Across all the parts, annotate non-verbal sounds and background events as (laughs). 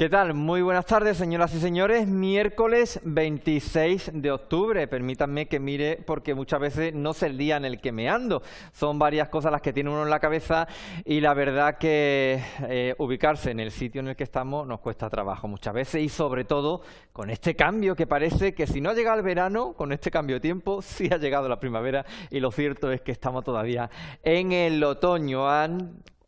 ¿Qué tal? Muy buenas tardes, señoras y señores. Miércoles 26 de octubre. Permítanme que mire porque muchas veces no sé el día en el que me ando. Son varias cosas las que tiene uno en la cabeza y la verdad que eh, ubicarse en el sitio en el que estamos nos cuesta trabajo muchas veces y sobre todo con este cambio que parece que si no ha llegado el verano, con este cambio de tiempo, (laughs) sí ha llegado la primavera y lo cierto es que estamos todavía en el otoño.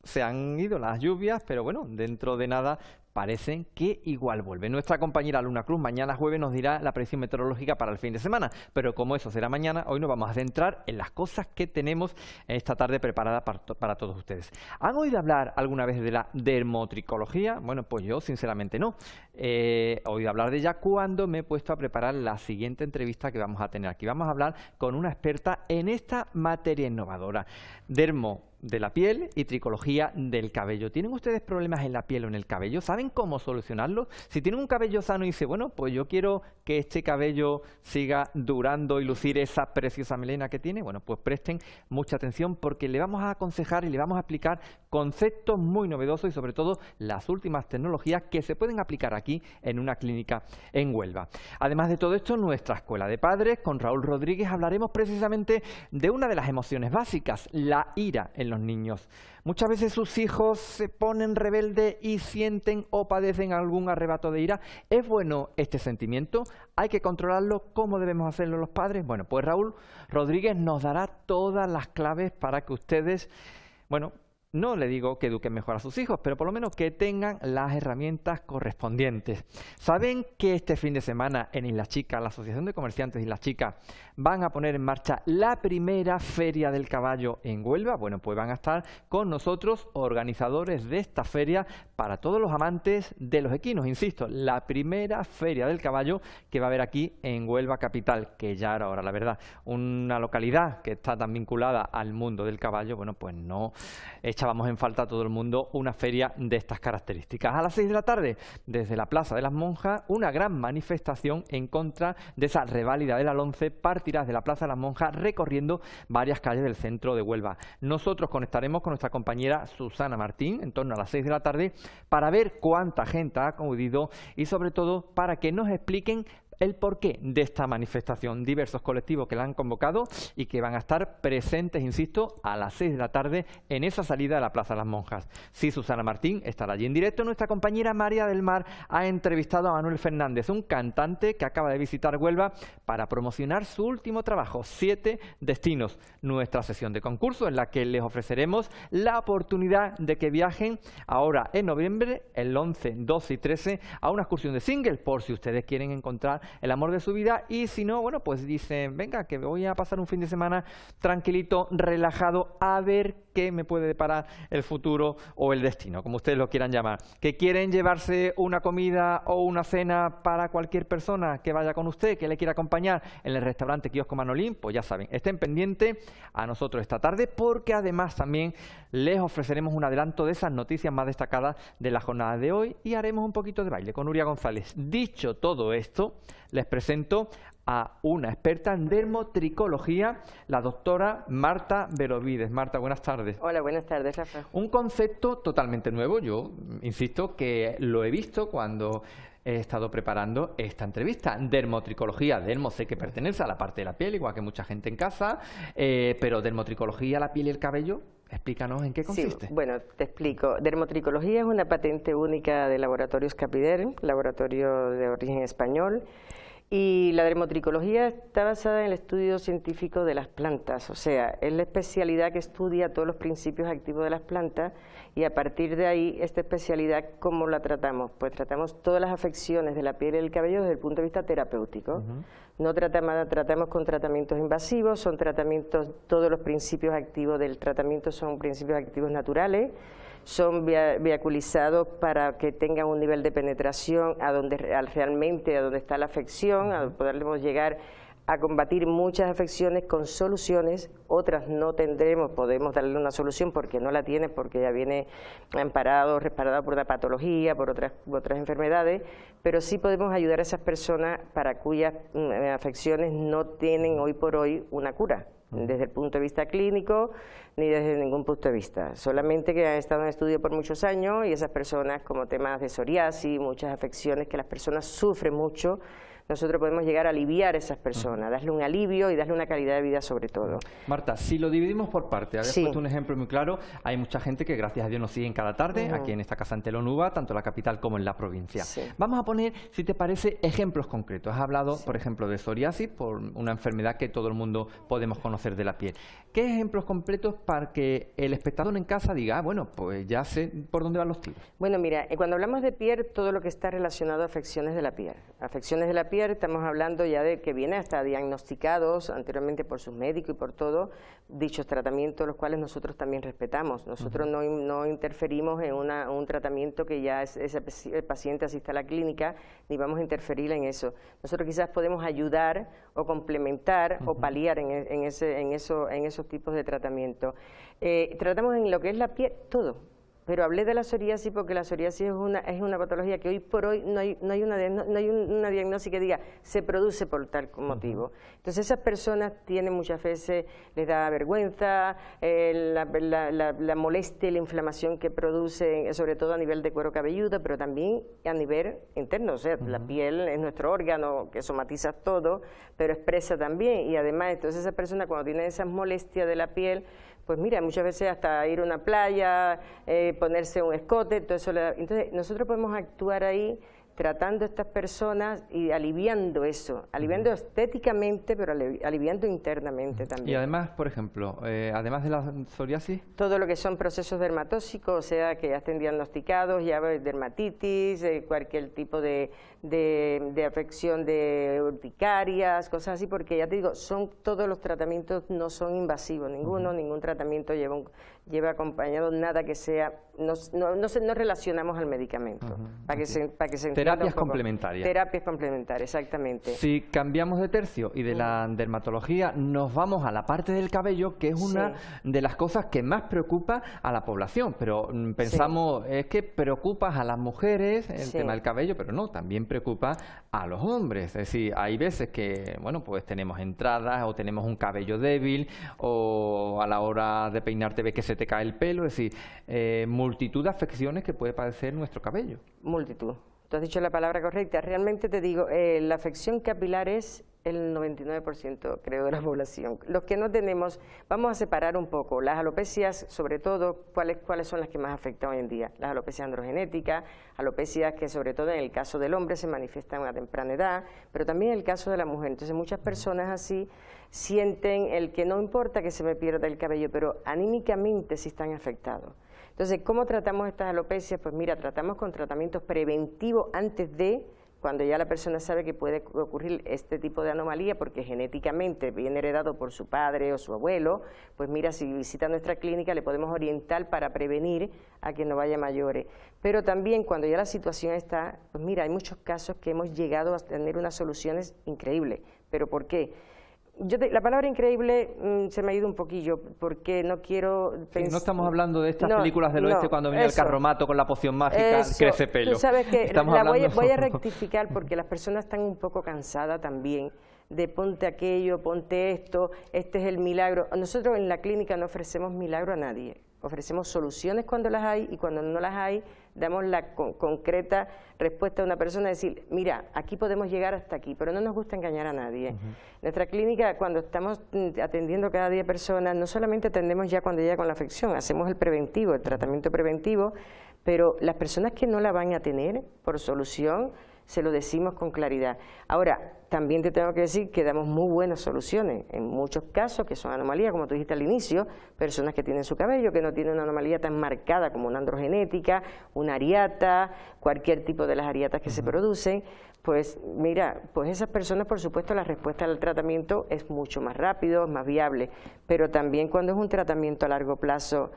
se han ido las lluvias, pero bueno, dentro de nada parecen que igual vuelve. Nuestra compañera Luna Cruz mañana jueves nos dirá la predicción meteorológica para el fin de semana, pero como eso será mañana, hoy nos vamos a centrar en las cosas que tenemos esta tarde preparada para, todos ustedes. ¿Han oído hablar alguna vez de la dermotricología? Bueno, pues yo sinceramente no. Eh, he oído hablar de ella cuando me he puesto a preparar la siguiente entrevista que vamos a tener aquí. Vamos a hablar con una experta en esta materia innovadora. Dermo de la piel y tricología del cabello. ¿Tienen ustedes problemas en la piel o en el cabello? ¿Saben cómo solucionarlo? Si tienen un cabello sano y dice, bueno, pues yo quiero que este cabello siga durando y lucir esa preciosa melena que tiene, bueno, pues presten mucha atención porque le vamos a aconsejar y le vamos a explicar conceptos muy novedosos y sobre todo las últimas tecnologías que se pueden aplicar aquí en una clínica en Huelva. Además de todo esto, nuestra escuela de padres con Raúl Rodríguez hablaremos precisamente de una de las emociones básicas, la ira en los niños. Muchas veces sus hijos se ponen rebeldes y sienten o padecen algún arrebato de ira. ¿Es bueno este sentimiento? ¿Hay que controlarlo? ¿Cómo debemos hacerlo los padres? Bueno, pues Raúl Rodríguez nos dará todas las claves para que ustedes, bueno, no le digo que eduquen mejor a sus hijos, pero por lo menos que tengan las herramientas correspondientes. ¿Saben que este fin de semana en Isla Chica, la Asociación de Comerciantes de Isla Chica, van a poner en marcha la primera feria del caballo en Huelva? Bueno, pues van a estar con nosotros organizadores de esta feria para todos los amantes de los equinos, insisto, la primera feria del caballo que va a haber aquí en Huelva Capital, que ya era ahora, la verdad, una localidad que está tan vinculada al mundo del caballo, bueno, pues no echa echábamos en falta a todo el mundo una feria de estas características. A las 6 de la tarde, desde la Plaza de las Monjas, una gran manifestación en contra de esa reválida de la partirá partirás de la Plaza de las Monjas recorriendo varias calles del centro de Huelva. Nosotros conectaremos con nuestra compañera Susana Martín en torno a las 6 de la tarde para ver cuánta gente ha acudido y sobre todo para que nos expliquen el porqué de esta manifestación. Diversos colectivos que la han convocado y que van a estar presentes, insisto, a las 6 de la tarde en esa salida de la Plaza de las Monjas. Sí, Susana Martín estará allí en directo. Nuestra compañera María del Mar ha entrevistado a Manuel Fernández, un cantante que acaba de visitar Huelva para promocionar su último trabajo, Siete Destinos. Nuestra sesión de concurso en la que les ofreceremos la oportunidad de que viajen ahora en noviembre, el 11, 12 y 13, a una excursión de singles, por si ustedes quieren encontrar el amor de su vida. Y si no, bueno, pues dicen, venga, que voy a pasar un fin de semana tranquilito, relajado, a ver qué me puede deparar el futuro o el destino, como ustedes lo quieran llamar. Que quieren llevarse una comida o una cena para cualquier persona que vaya con usted, que le quiera acompañar en el restaurante Kiosco Manolín, pues ya saben, estén pendientes a nosotros esta tarde porque además también les ofreceremos un adelanto de esas noticias más destacadas de la jornada de hoy y haremos un poquito de baile con Nuria González. Dicho todo esto, les presento a una experta en dermotricología, la doctora Marta Verovides. Marta, buenas tardes. Hola, buenas tardes, Un concepto totalmente nuevo, yo insisto que lo he visto cuando he estado preparando esta entrevista. Dermotricología, dermo sé que pertenece a la parte de la piel, igual que mucha gente en casa, eh, pero dermotricología, la piel y el cabello, Explícanos en qué consiste. bueno, te explico. Dermotricología es una patente única de Laboratorios Capiderm... laboratorio de origen español. Y la dermotricología está basada en el estudio científico de las plantas, o sea, es la especialidad que estudia todos los principios activos de las plantas y a partir de ahí, esta especialidad, ¿cómo la tratamos? Pues tratamos todas las afecciones de la piel y el cabello desde el punto de vista terapéutico. No tratamos, tratamos con tratamientos invasivos, son tratamientos, todos los principios activos del tratamiento son principios activos naturales, son vehiculizados para que tengan un nivel de penetración a donde realmente a donde está la afección, a poder llegar a combatir muchas afecciones con soluciones, otras no tendremos, podemos darle una solución porque no la tiene, porque ya viene amparado, reparado por la patología, por otras enfermedades, pero sí podemos ayudar a esas personas para cuyas mm, afecciones no tienen hoy por hoy una cura desde el punto de vista clínico ni desde ningún punto de vista, solamente que han estado en estudio por muchos años y esas personas como temas de psoriasis, muchas afecciones que las personas sufren mucho, nosotros podemos llegar a aliviar a esas personas, darle un alivio y darle una calidad de vida sobre todo. Marta, si lo dividimos por parte, habías puesto un ejemplo muy claro, hay mucha gente que gracias a Dios nos sigue en cada tarde, aquí en esta casa en Telonuba, tanto en la capital como en la provincia. Vamos a poner, si te parece, ejemplos concretos. Has hablado, por ejemplo, de psoriasis, por una enfermedad que todo el mundo podemos conocer de la piel. ¿Qué ejemplos completos para que el espectador en casa diga, ah, bueno, pues ya sé por dónde van los tiros? Bueno, mira, eh, cuando hablamos de piel, todo lo que está relacionado a afecciones de la piel. Afecciones de la estamos hablando ya de que viene hasta diagnosticados anteriormente por sus médicos y por todos dichos tratamientos los cuales nosotros también respetamos. Nosotros no, no, interferimos en un tratamiento que ya es, ese paciente asista a la clínica, ni vamos a interferir en eso. Nosotros quizás podemos ayudar o complementar o paliar en, ese, en, eso, en esos tipos de tratamiento. Eh, tratamos en lo que es la piel todo, pero hablé de la psoriasis porque la psoriasis es una, es una patología que hoy por hoy no hay, no hay una, no que diga se produce por tal motivo. Entonces esas personas tienen muchas veces, les da vergüenza, eh, la, molestia y la inflamación que produce sobre todo a nivel de cuero cabelludo, pero también a nivel interno, o sea, la piel es nuestro órgano que somatiza todo, pero expresa también y además entonces esas personas cuando tienen esas molestias de la piel, pues mira, muchas veces hasta ir a una playa, eh, ponerse un escote, todo eso. Le... Entonces, nosotros podemos actuar ahí tratando a estas personas y aliviando eso, aliviando estéticamente, pero aliviando internamente también. Y además, por ejemplo, eh, además de la psoriasis... Todo lo que son procesos dermatóxicos, o sea, que ya estén diagnosticados, ya dermatitis, eh, cualquier tipo de de, afección de urticarias, cosas así, porque ya te digo, son todos los tratamientos no son invasivos, ninguno, ningún tratamiento lleva, lleva acompañado nada que sea, no, no, se, relacionamos al medicamento, para, que se, para que se Terapias complementarias. Terapias complementarias, exactamente. Si cambiamos de tercio y de la dermatología, nos vamos a la parte del cabello, que es una de las cosas que más preocupa a la población, pero mm, pensamos, es que preocupas a las mujeres el tema del cabello, pero no, también preocupa a los hombres. Es decir, hay veces que, bueno, pues tenemos entradas o tenemos un cabello débil o a la hora de peinarte ves que se te cae el pelo. Es decir, eh, multitud de afecciones que puede padecer nuestro cabello. Multitud. Tú has dicho la palabra correcta. Realmente te digo, eh, la afección capilar es el 99% creo de la (laughs) población. Los que no tenemos, vamos a separar un poco las alopecias, sobre todo, cuáles, cuáles son las que más afectan hoy en día. Las alopecias androgenéticas, alopecias que sobre todo en el caso del hombre se manifiestan a temprana edad, pero también en el caso de la mujer. Entonces muchas personas así sienten el que no importa que se me pierda el cabello, pero anímicamente sí están afectados. Entonces, ¿cómo tratamos estas alopecias? Pues mira, tratamos con tratamientos preventivos antes de cuando ya la persona sabe que puede ocurrir este tipo de anomalía porque genéticamente viene heredado por su padre o su abuelo, pues mira, si visita nuestra clínica le podemos orientar para prevenir a que no vaya mayores. Pero también cuando ya la situación está, pues mira, hay muchos casos que hemos llegado a tener unas soluciones increíbles. ¿Pero por qué? la palabra increíble mm, se me ha ido un poquillo porque no quiero no estamos hablando de estas películas del oeste cuando viene el carromato con la poción mágica crece pelo. Tú sabes que la voy, a (laughs) rectificar porque las personas están un poco cansadas también de ponte aquello, ponte esto, este es el milagro. Nosotros en la clínica no ofrecemos milagro a nadie ofrecemos soluciones cuando las hay y cuando no las hay damos la concreta respuesta a una persona, decir, mira, aquí podemos llegar hasta aquí, pero no nos gusta engañar a nadie. Nuestra clínica, cuando estamos mm, atendiendo cada día personas, no solamente atendemos ya cuando llega con la afección, hacemos el preventivo, el tratamiento preventivo, pero las personas que no la van a tener por solución, se lo decimos con claridad. Ahora, también te tengo que decir que damos muy buenas soluciones. En muchos casos, que son anomalías, como tú dijiste al inicio, personas que tienen su cabello, que no tienen una anomalía tan marcada como una androgenética, una ariata, cualquier tipo de las ariatas que se producen, pues mira, pues esas personas, por supuesto, la respuesta al tratamiento es mucho más rápido, más viable, pero también cuando es un tratamiento a largo plazo,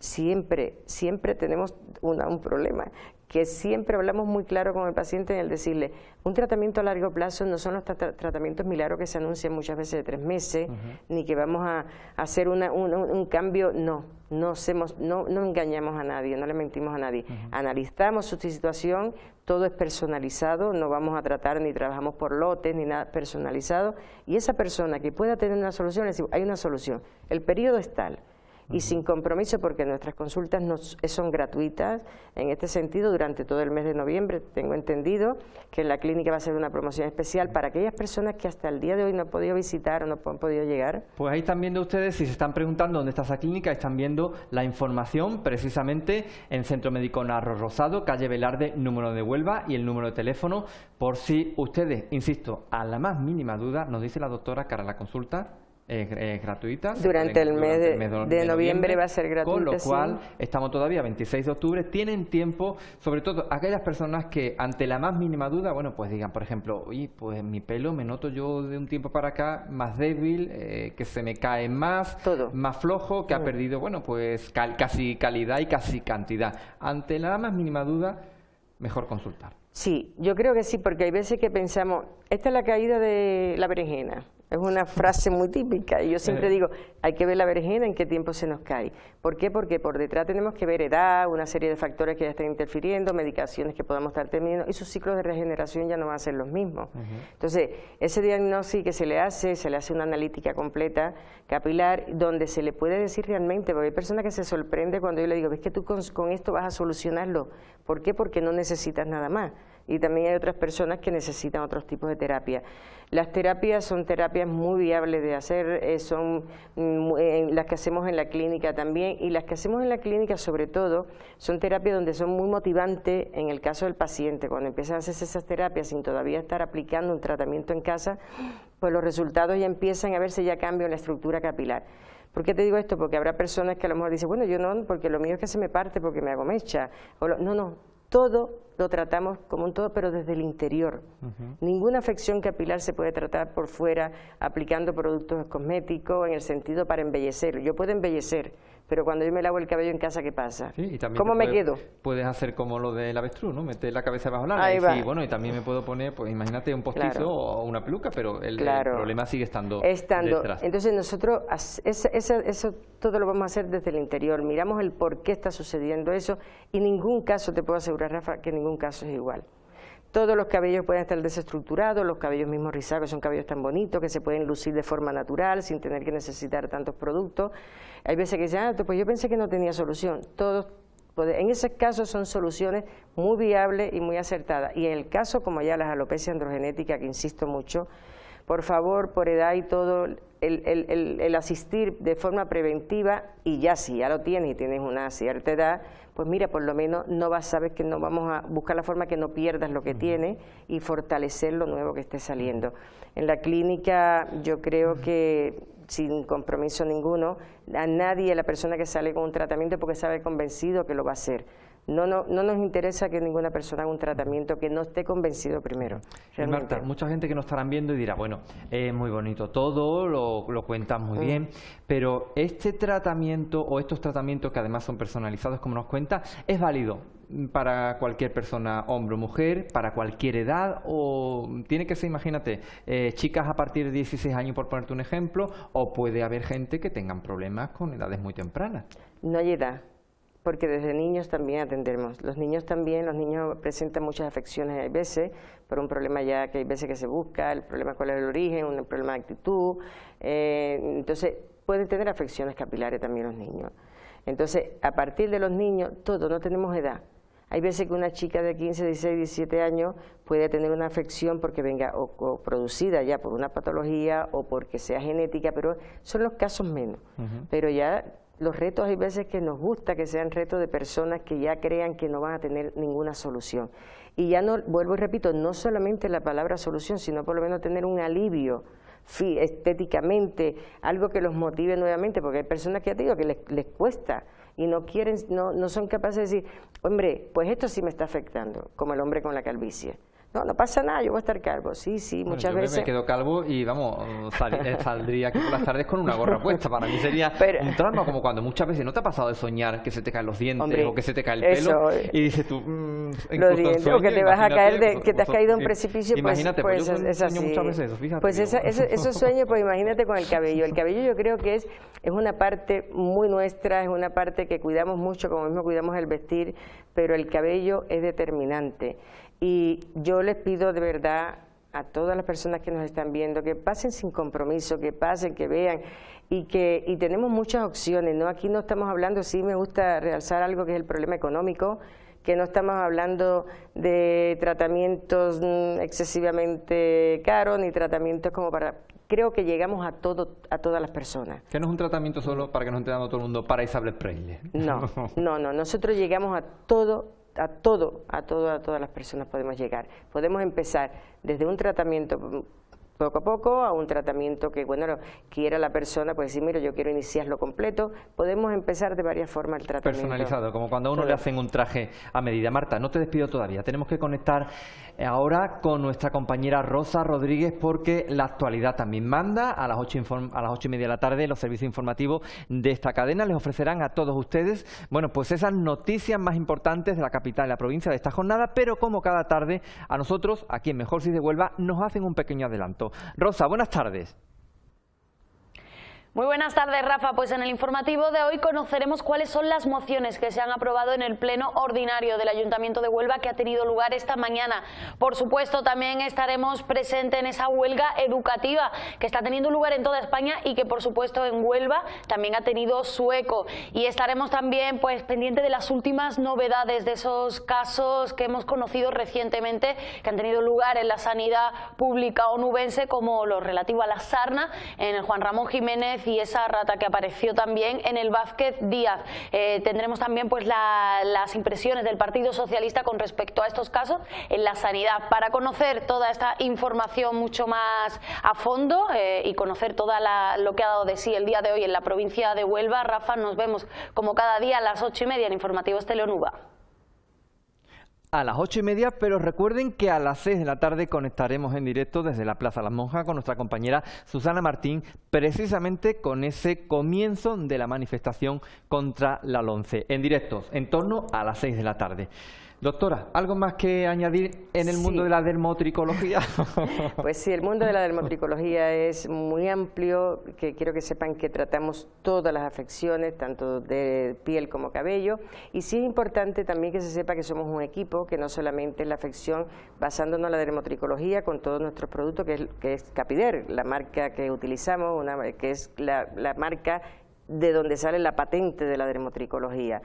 siempre, siempre tenemos un problema, que siempre hablamos muy claro con el paciente en el decirle, un tratamiento a largo plazo no son los tratamientos milagros que se anuncian muchas veces de tres meses, ni que vamos a, hacer un, cambio, no, no, hacemos, no, no, engañamos a nadie, no le mentimos a nadie. Analizamos su situación, todo es personalizado, no vamos a tratar ni trabajamos por lotes, ni nada personalizado, y esa persona que pueda tener una solución, le hay una solución, el periodo es tal, y sin compromiso porque nuestras consultas eh, son gratuitas en este sentido durante todo el mes de noviembre. Tengo entendido que la clínica va a ser una promoción especial para aquellas personas que hasta el día de hoy no han podido visitar o no han podido llegar. Pues ahí están viendo ustedes, si se están preguntando dónde está esa clínica, están viendo la información precisamente en Centro Médico Narro Rosado, calle Velarde, número de Huelva y el número de teléfono por si ustedes, insisto, a la más mínima duda, nos dice la doctora cara a la consulta, ...es gratuita. Durante, el, mes de, noviembre, va a ser gratuita. Con lo cual, estamos todavía 26 de octubre, tienen tiempo, sobre todo aquellas personas que ante la más mínima duda, bueno, pues digan, por ejemplo, oye, pues mi pelo me noto yo de un tiempo para acá más débil, eh, que se me cae más, todo. más flojo, que ha mm. perdido, bueno, pues casi calidad y casi cantidad. Ante la más mínima duda, mejor consultar. Sí, yo creo que sí, porque hay veces que pensamos, esta es la caída de la berenjena es una frase muy típica y yo siempre eh. digo, hay que ver la berenjena en qué tiempo se nos cae. ¿Por qué? Porque por detrás tenemos que ver edad, una serie de factores que ya están interfiriendo, medicaciones que podamos estar teniendo y sus ciclos de regeneración ya no van a ser los mismos. Entonces, ese diagnóstico que se le hace, se le hace una analítica completa capilar donde se le puede decir realmente, porque hay personas que se sorprende cuando yo le digo, ves que tú con, con esto vas a solucionarlo. ¿Por qué? Porque no necesitas nada más y también hay otras personas que necesitan otros tipos de terapia. Las terapias son terapias muy viables de hacer, eh, son mm, eh, las que hacemos en la clínica también y las que hacemos en la clínica sobre todo son terapias donde son muy motivantes en el caso del paciente. Cuando empiezan a hacerse esas terapias sin todavía estar aplicando un tratamiento en casa, pues los resultados ya empiezan a verse ya cambio en la estructura capilar. ¿Por qué te digo esto? Porque habrá personas que a lo mejor dicen, bueno, yo no, porque lo mío es que se me parte porque me hago mecha. O no, no, todo lo tratamos como un todo, pero desde el interior. Ninguna afección capilar se puede tratar por fuera aplicando productos cosméticos en el sentido para embellecer. Yo puedo embellecer, pero cuando yo me lavo el cabello en casa, ¿qué pasa? ¿Cómo me quedo? Puedes hacer como lo del avestruz, ¿no? Meter la cabeza bajo la y bueno, y también me puedo poner, pues imagínate, un postizo o una peluca, pero el, problema sigue estando, estando detrás. Entonces nosotros, eso, eso todo lo vamos a hacer desde el interior. Miramos el por qué está sucediendo eso y ningún caso, te puedo asegurar, Rafa, que ningún caso es igual todos los cabellos pueden estar desestructurados, los cabellos mismos rizados, son cabellos tan bonitos, que se pueden lucir de forma natural, sin tener que necesitar tantos productos. Hay veces que dicen, ah, pues yo pensé que no tenía solución. Todos, en ese caso son soluciones muy viables y muy acertadas. Y en el caso, como ya las alopecias androgenéticas, que insisto mucho, por favor, por edad y todo, el, el asistir de forma preventiva, y ya si ya lo tienes y tienes una cierta edad, pues mira, por lo menos no vas, saber que no vamos a buscar la forma que no pierdas lo que tienes y fortalecer lo nuevo que esté saliendo. En la clínica yo creo que sin compromiso ninguno, a nadie, a la persona que sale con un tratamiento porque sabe convencido que lo va a hacer no, no, no nos interesa que ninguna persona haga un tratamiento que no esté convencido primero. Marta, mucha gente que nos estarán viendo y dirá, bueno, es muy bonito todo, lo, lo cuentas muy mm. bien, pero este tratamiento o estos tratamientos que además son personalizados, como nos cuenta, es válido para cualquier persona, hombre o mujer, para cualquier edad, o tiene que ser, imagínate, eh, chicas a partir de 16 años, por ponerte un ejemplo, o puede haber gente que tengan problemas con edades muy tempranas. No hay edad porque desde niños también atendemos. Los niños también, los niños presentan muchas afecciones Hay veces, por un problema ya que hay veces que se busca, el problema cuál es el origen, un problema de actitud. Eh, entonces, pueden tener afecciones capilares también los niños. Entonces, a partir de los niños, todos, no tenemos edad. Hay veces que una chica de 15, 16, 17 años puede tener una afección porque venga o, producida ya por una patología o porque sea genética, pero son los casos menos. Pero ya los retos hay veces que nos gusta que sean retos de personas que ya crean que no van a tener ninguna solución. Y ya no, vuelvo y repito, no solamente la palabra solución, sino por lo menos tener un alivio estéticamente, algo que los motive nuevamente, porque hay personas que ya digo que les, les cuesta y no quieren, no, no son capaces de decir, hombre, pues esto sí me está afectando, como el hombre con la calvicie no, no pasa nada, yo voy a estar calvo. Sí, sí, muchas veces... yo veces. Me quedo calvo y vamos, eh, (laughs) saldría aquí por las tardes con una gorra puesta. Para mí sería un trauma, como cuando muchas veces no te ha pasado de soñar que se te caen los dientes o que se te cae el pelo eh, y dices tú, mmm, los o que te vas a caer, pues, que te has caído en un precipicio. Pues, imagínate, pues, pues yo muchas veces eso, fíjate. Pues (laughs) esos sueños, pues imagínate con el cabello. El cabello yo creo que es, es una parte muy nuestra, es una parte que cuidamos mucho, como mismo cuidamos el vestir, pero el cabello es determinante. Y yo les pido de verdad a todas las personas que nos están viendo que pasen sin compromiso, que pasen, que vean y que y tenemos muchas opciones. No aquí no estamos hablando, sí me gusta realzar algo que es el problema económico, que no estamos hablando de tratamientos mm, excesivamente caros ni tratamientos como para creo que llegamos a todo a todas las personas. Que no es un tratamiento solo para que nos esté todo el mundo para Isabel No, (laughs) no, no, nosotros llegamos a todo a todo, a todo, a todas las personas podemos llegar. Podemos empezar desde un tratamiento poco a poco a un tratamiento que, bueno, quiera la persona, pues decir, mira, yo quiero iniciarlo completo. Podemos empezar de varias formas el tratamiento. Personalizado, como cuando a uno le hacen un traje a medida. Marta, no te despido todavía. Tenemos que conectar eh, ahora con nuestra compañera Rosa Rodríguez porque la actualidad también manda. A las ocho, a las ocho y media de la tarde los servicios informativos de esta cadena les ofrecerán a todos ustedes, bueno, pues esas noticias más importantes de la capital de la provincia de esta jornada, pero como cada tarde a nosotros, aquí en Mejor Si devuelva nos hacen un pequeño adelanto. Rosa, buenas tardes. Muy buenas tardes, Rafa. Pues en el informativo de hoy conoceremos cuáles son las mociones que se han aprobado en el Pleno Ordinario del Ayuntamiento de Huelva que ha tenido lugar esta mañana. Por supuesto, también estaremos presentes en esa huelga educativa que está teniendo lugar en toda España y que, por supuesto, en Huelva también ha tenido su eco. Y estaremos también pues, pendiente de las últimas novedades de esos casos que hemos conocido recientemente que han tenido lugar en la sanidad pública onubense, como lo relativo a la sarna en el Juan Ramón Jiménez y esa rata que apareció también en el Vázquez Díaz. Eh, tendremos también pues las impresiones del Partido Socialista con respecto a estos casos en la sanidad. Para conocer toda esta información mucho más a fondo eh, y conocer todo lo que ha dado de sí el día de hoy en la provincia de Huelva, Rafa, nos vemos como cada día a las ocho y media en Informativos Teleonuba a las ocho y media, pero recuerden que a las seis de la tarde conectaremos en directo desde la Plaza Las Monjas con nuestra compañera Susana Martín, precisamente con ese comienzo de la manifestación contra la LONCE, en directo, en torno a las seis de la tarde. Doctora, ¿algo más que añadir en el mundo de la dermotricología? (laughs) pues sí, el mundo de la dermotricología es muy amplio, que quiero que sepan que tratamos todas las afecciones, tanto de piel como cabello, y sí es importante también que se sepa que somos un equipo, que no solamente es la afección basándonos en la dermotricología con todos nuestros productos, que es, que es Capider, la marca que utilizamos, una, que es la, la marca de donde sale la patente de la dermotricología.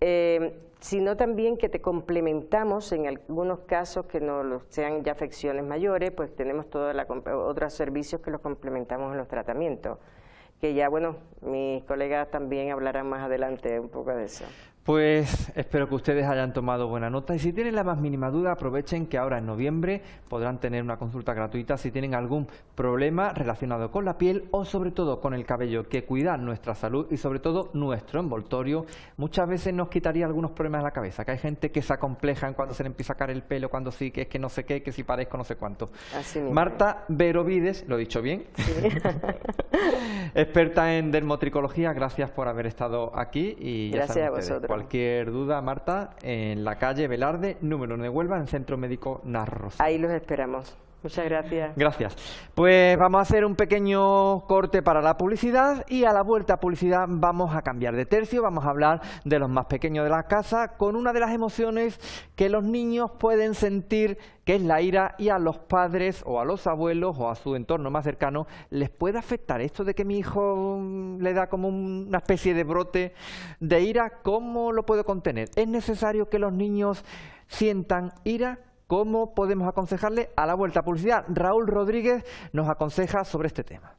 Eh, sino también que te complementamos en algunos casos que no sean ya afecciones mayores, pues tenemos todos otros servicios que los complementamos en los tratamientos que ya, bueno, mis colegas también hablarán más adelante un poco de eso. Pues espero que ustedes hayan tomado buena nota y si tienen la más mínima duda aprovechen que ahora en noviembre podrán tener una consulta gratuita si tienen algún problema relacionado con la piel o sobre todo con el cabello que cuida nuestra salud y sobre todo nuestro envoltorio muchas veces nos quitaría algunos problemas de la cabeza que hay gente que se acompleja en cuando se le empieza a caer el pelo cuando sí que es que no sé qué que si parezco no sé cuánto Marta Verovides lo he dicho bien (laughs) experta en dermotricología gracias por haber estado aquí y gracias a vosotros cualquier duda, Marta, en la calle Velarde, número 9 de Huelva, en Centro Médico Narros. Ahí los esperamos. Muchas gracias. Gracias. Pues vamos a hacer un pequeño corte para la publicidad y a la vuelta a publicidad vamos a cambiar de tercio, vamos a hablar de los más pequeños de la casa con una de las emociones que los niños pueden sentir, que es la ira, y a los padres o a los abuelos o a su entorno más cercano les puede afectar esto de que mi hijo mm, le da como una especie de brote de ira, ¿cómo lo puedo contener? ¿Es necesario que los niños sientan ira? ¿Cómo podemos aconsejarle? A la vuelta a publicidad, Raúl Rodríguez nos aconseja sobre este tema.